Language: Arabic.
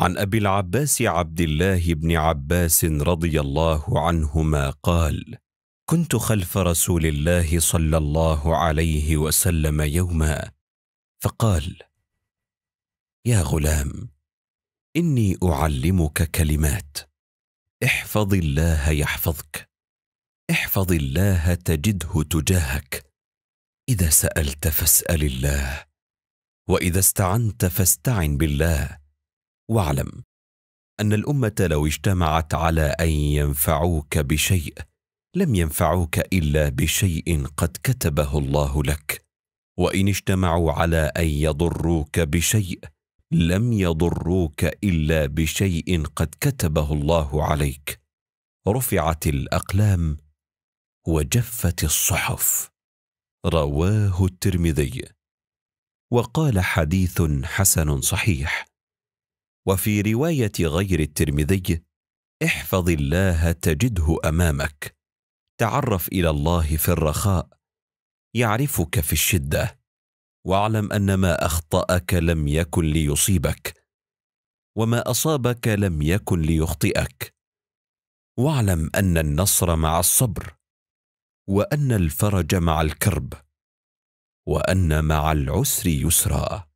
عن ابي العباس عبد الله بن عباس رضي الله عنهما قال كنت خلف رسول الله صلى الله عليه وسلم يوما فقال يا غلام اني اعلمك كلمات احفظ الله يحفظك احفظ الله تجده تجاهك اذا سالت فاسال الله واذا استعنت فاستعن بالله واعلم ان الامه لو اجتمعت على ان ينفعوك بشيء لم ينفعوك الا بشيء قد كتبه الله لك وان اجتمعوا على ان يضروك بشيء لم يضروك الا بشيء قد كتبه الله عليك رفعت الاقلام وجفت الصحف رواه الترمذي وقال حديث حسن صحيح وفي روايه غير الترمذي احفظ الله تجده امامك تعرف الى الله في الرخاء يعرفك في الشده واعلم ان ما اخطاك لم يكن ليصيبك وما اصابك لم يكن ليخطئك واعلم ان النصر مع الصبر وان الفرج مع الكرب وان مع العسر يسرا